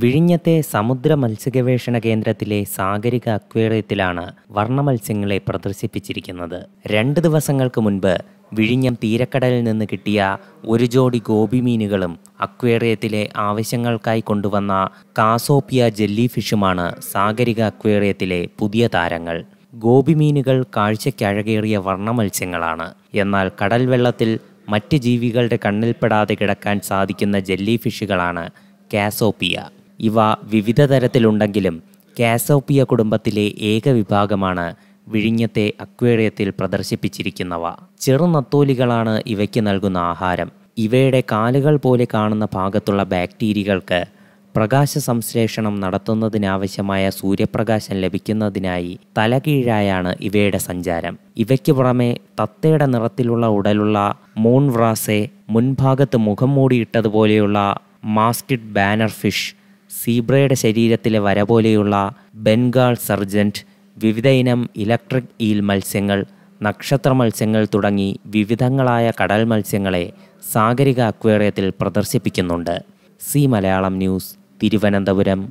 വിഴിഞ്ഞത്തെ സമുദ്ര മത്സ്യഗവേഷണ കേന്ദ്രത്തിലെ സാഗരിക അക്വേറിയത്തിലാണ് വർണ്ണ മത്സ്യങ്ങളെ പ്രദർശിപ്പിച്ചിരിക്കുന്നത് രണ്ട് ദിവസങ്ങൾക്ക് മുൻപ് വിഴിഞ്ഞം തീരക്കടലിൽ നിന്ന് കിട്ടിയ ഒരു ജോഡി ഗോപി മീനുകളും അക്വേറിയത്തിലെ ആവശ്യങ്ങൾക്കായി കൊണ്ടുവന്ന കാസോപ്പിയ ജെല്ലി ഫിഷുമാണ് സാഗരിക അക്വേറിയത്തിലെ പുതിയ താരങ്ങൾ ഗോപി മീനുകൾ കാഴ്ചയ്ക്കഴകേറിയ വർണ്ണ മത്സ്യങ്ങളാണ് എന്നാൽ കടൽ വെള്ളത്തിൽ മറ്റ് ജീവികളുടെ കണ്ണിൽപ്പെടാതെ കിടക്കാൻ സാധിക്കുന്ന ജെല്ലി ഫിഷുകളാണ് കാസോപ്പിയ ഇവ വിവിധ തരത്തിലുണ്ടെങ്കിലും കാസോപ്പിയ കുടുംബത്തിലെ ഏക വിഭാഗമാണ് വിഴിഞ്ഞത്തെ അക്വേറിയത്തിൽ പ്രദർശിപ്പിച്ചിരിക്കുന്നവ ചെറുനത്തോലികളാണ് ഇവയ്ക്ക് നൽകുന്ന ആഹാരം ഇവയുടെ കാലുകൾ പോലെ കാണുന്ന ഭാഗത്തുള്ള ബാക്ടീരിയകൾക്ക് പ്രകാശ സംശ്ലേഷണം നടത്തുന്നതിനാവശ്യമായ സൂര്യപ്രകാശം ലഭിക്കുന്നതിനായി തലകീഴായാണ് ഇവയുടെ സഞ്ചാരം ഇവയ്ക്ക് പുറമെ തത്തയുടെ നിറത്തിലുള്ള ഉടലുള്ള മൂൺവ്രാസെ മുൻഭാഗത്ത് മുഖം മൂടിയിട്ടതുപോലെയുള്ള മാസ്കിഡ് ബാനർ ഫിഷ് സീബ്രയുടെ ശരീരത്തിലെ വര പോലെയുള്ള ബംഗാൾ സർജൻറ്റ് വിവിധയിനം ഇലക്ട്രിക് ഈൽ മത്സ്യങ്ങൾ നക്ഷത്ര മത്സ്യങ്ങൾ തുടങ്ങി വിവിധങ്ങളായ കടൽ മത്സ്യങ്ങളെ സാഗരിക അക്വേറിയത്തിൽ പ്രദർശിപ്പിക്കുന്നുണ്ട് സി മലയാളം ന്യൂസ് തിരുവനന്തപുരം